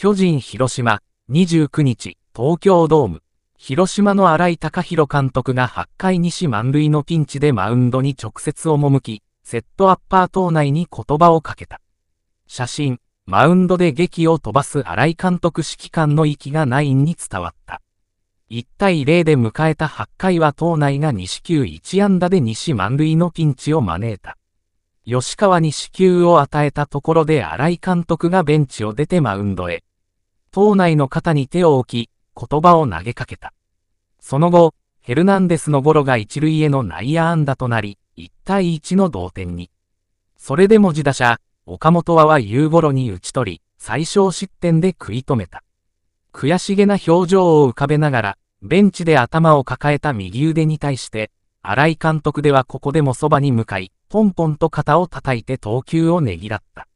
巨人広島、29日、東京ドーム。広島の新井貴弘監督が8回西満塁のピンチでマウンドに直接赴き、セットアッパー島内に言葉をかけた。写真、マウンドで劇を飛ばす新井監督指揮官の息がナインに伝わった。1対0で迎えた8回は島内が西球1安打で西満塁のピンチを招いた。吉川に死球を与えたところで新井監督がベンチを出てマウンドへ。党内の肩に手を置き、言葉を投げかけた。その後、ヘルナンデスのゴロが一塁への内野安打となり、1対1の同点に。それでも自打者、岡本はは夕ロに打ち取り、最小失点で食い止めた。悔しげな表情を浮かべながら、ベンチで頭を抱えた右腕に対して、新井監督ではここでもそばに向かい、ポンポンと肩を叩いて投球をねぎらった。